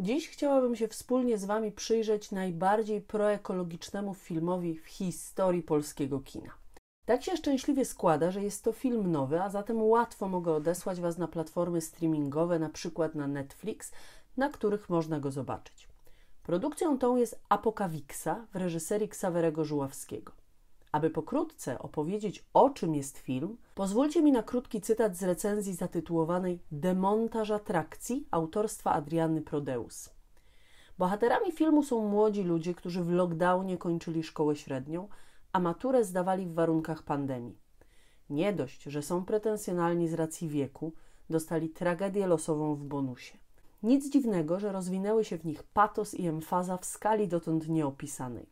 Dziś chciałabym się wspólnie z Wami przyjrzeć najbardziej proekologicznemu filmowi w historii polskiego kina. Tak się szczęśliwie składa, że jest to film nowy, a zatem łatwo mogę odesłać Was na platformy streamingowe, na przykład na Netflix, na których można go zobaczyć. Produkcją tą jest Apokawixa w reżyserii Ksawerego Żuławskiego. Aby pokrótce opowiedzieć, o czym jest film, pozwólcie mi na krótki cytat z recenzji zatytułowanej Demontaż atrakcji autorstwa Adriany Prodeus. Bohaterami filmu są młodzi ludzie, którzy w lockdownie kończyli szkołę średnią, a maturę zdawali w warunkach pandemii. Nie dość, że są pretensjonalni z racji wieku, dostali tragedię losową w bonusie. Nic dziwnego, że rozwinęły się w nich patos i emfaza w skali dotąd nieopisanej.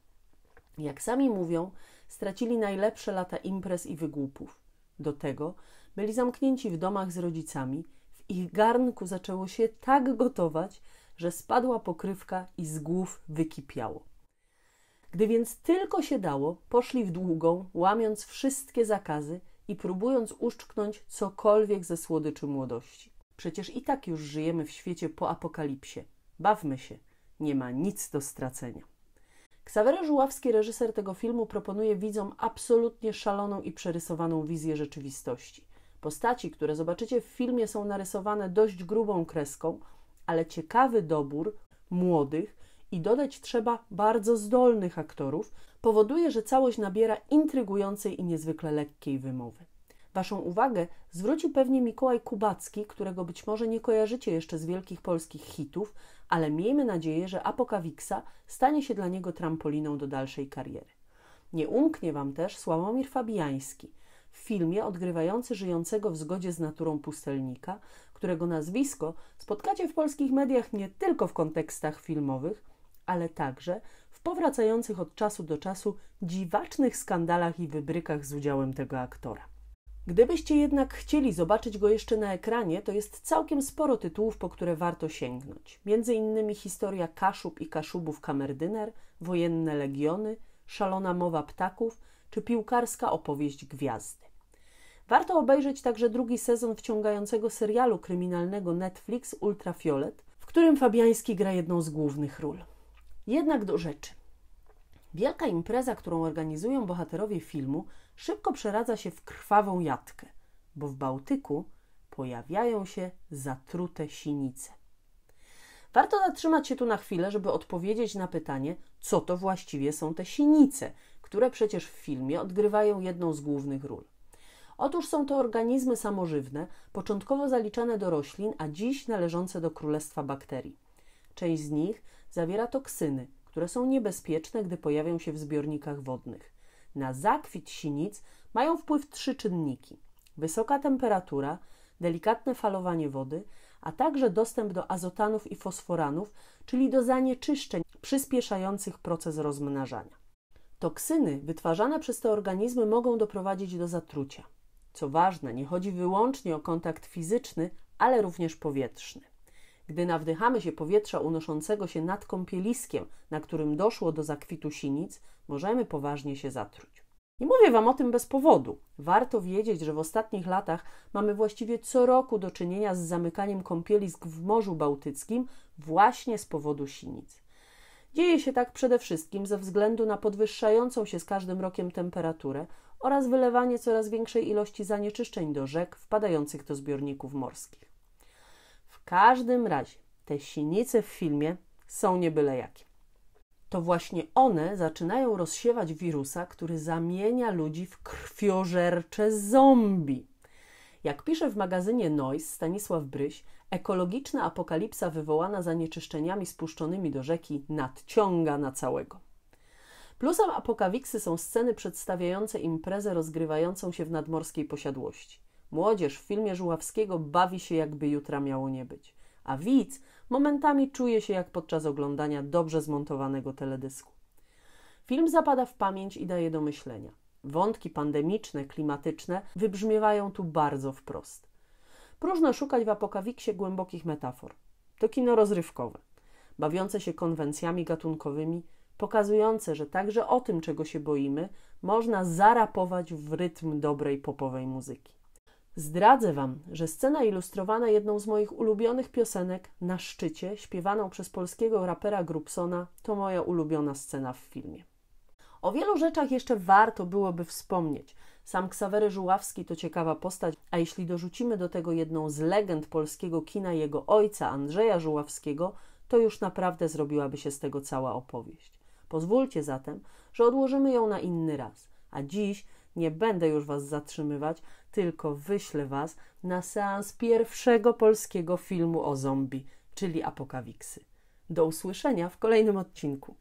Jak sami mówią, stracili najlepsze lata imprez i wygłupów. Do tego byli zamknięci w domach z rodzicami, w ich garnku zaczęło się tak gotować, że spadła pokrywka i z głów wykipiało. Gdy więc tylko się dało, poszli w długą, łamiąc wszystkie zakazy i próbując uszczknąć cokolwiek ze słodyczy młodości. Przecież i tak już żyjemy w świecie po apokalipsie. Bawmy się, nie ma nic do stracenia. Ksawery Żuławski, reżyser tego filmu, proponuje widzom absolutnie szaloną i przerysowaną wizję rzeczywistości. Postaci, które zobaczycie w filmie, są narysowane dość grubą kreską, ale ciekawy dobór młodych i dodać trzeba bardzo zdolnych aktorów powoduje, że całość nabiera intrygującej i niezwykle lekkiej wymowy. Waszą uwagę zwrócił pewnie Mikołaj Kubacki, którego być może nie kojarzycie jeszcze z wielkich polskich hitów, ale miejmy nadzieję, że Apokawiksa stanie się dla niego trampoliną do dalszej kariery. Nie umknie Wam też Sławomir Fabiański – w filmie odgrywający żyjącego w zgodzie z naturą pustelnika, którego nazwisko spotkacie w polskich mediach nie tylko w kontekstach filmowych, ale także w powracających od czasu do czasu dziwacznych skandalach i wybrykach z udziałem tego aktora. Gdybyście jednak chcieli zobaczyć go jeszcze na ekranie, to jest całkiem sporo tytułów, po które warto sięgnąć. Między innymi historia Kaszub i Kaszubów Kamerdyner, Wojenne Legiony, Szalona Mowa Ptaków czy Piłkarska Opowieść Gwiazdy. Warto obejrzeć także drugi sezon wciągającego serialu kryminalnego Netflix Ultrafiolet, w którym Fabiański gra jedną z głównych ról. Jednak do rzeczy. Wielka impreza, którą organizują bohaterowie filmu – szybko przeradza się w krwawą jatkę, bo w Bałtyku pojawiają się zatrute sinice. Warto zatrzymać się tu na chwilę, żeby odpowiedzieć na pytanie, co to właściwie są te sinice, które przecież w filmie odgrywają jedną z głównych ról. Otóż są to organizmy samożywne, początkowo zaliczane do roślin, a dziś należące do królestwa bakterii. Część z nich zawiera toksyny, które są niebezpieczne, gdy pojawią się w zbiornikach wodnych. Na zakwit sinic mają wpływ trzy czynniki: wysoka temperatura, delikatne falowanie wody, a także dostęp do azotanów i fosforanów, czyli do zanieczyszczeń przyspieszających proces rozmnażania. Toksyny wytwarzane przez te organizmy mogą doprowadzić do zatrucia. Co ważne, nie chodzi wyłącznie o kontakt fizyczny, ale również powietrzny. Gdy nawdychamy się powietrza unoszącego się nad kąpieliskiem, na którym doszło do zakwitu sinic, możemy poważnie się zatruć. Nie mówię Wam o tym bez powodu. Warto wiedzieć, że w ostatnich latach mamy właściwie co roku do czynienia z zamykaniem kąpielisk w Morzu Bałtyckim właśnie z powodu sinic. Dzieje się tak przede wszystkim ze względu na podwyższającą się z każdym rokiem temperaturę oraz wylewanie coraz większej ilości zanieczyszczeń do rzek wpadających do zbiorników morskich. W każdym razie te sinice w filmie są niebyle jakie. To właśnie one zaczynają rozsiewać wirusa, który zamienia ludzi w krwiożercze zombie. Jak pisze w magazynie Noise Stanisław Bryś, ekologiczna apokalipsa wywołana zanieczyszczeniami spuszczonymi do rzeki nadciąga na całego. Plusem apokawiksy są sceny przedstawiające imprezę rozgrywającą się w nadmorskiej posiadłości. Młodzież w filmie Żuławskiego bawi się, jakby jutra miało nie być, a widz momentami czuje się jak podczas oglądania dobrze zmontowanego teledysku. Film zapada w pamięć i daje do myślenia. Wątki pandemiczne, klimatyczne wybrzmiewają tu bardzo wprost. Próżno szukać w apokawiksie głębokich metafor. To kino rozrywkowe, bawiące się konwencjami gatunkowymi, pokazujące, że także o tym, czego się boimy, można zarapować w rytm dobrej popowej muzyki. Zdradzę wam, że scena ilustrowana jedną z moich ulubionych piosenek na szczycie, śpiewaną przez polskiego rapera Grubsona, to moja ulubiona scena w filmie. O wielu rzeczach jeszcze warto byłoby wspomnieć. Sam Ksawery Żuławski to ciekawa postać, a jeśli dorzucimy do tego jedną z legend polskiego kina jego ojca, Andrzeja Żuławskiego, to już naprawdę zrobiłaby się z tego cała opowieść. Pozwólcie zatem, że odłożymy ją na inny raz, a dziś nie będę już Was zatrzymywać, tylko wyślę Was na seans pierwszego polskiego filmu o zombie, czyli Apokawiksy. Do usłyszenia w kolejnym odcinku.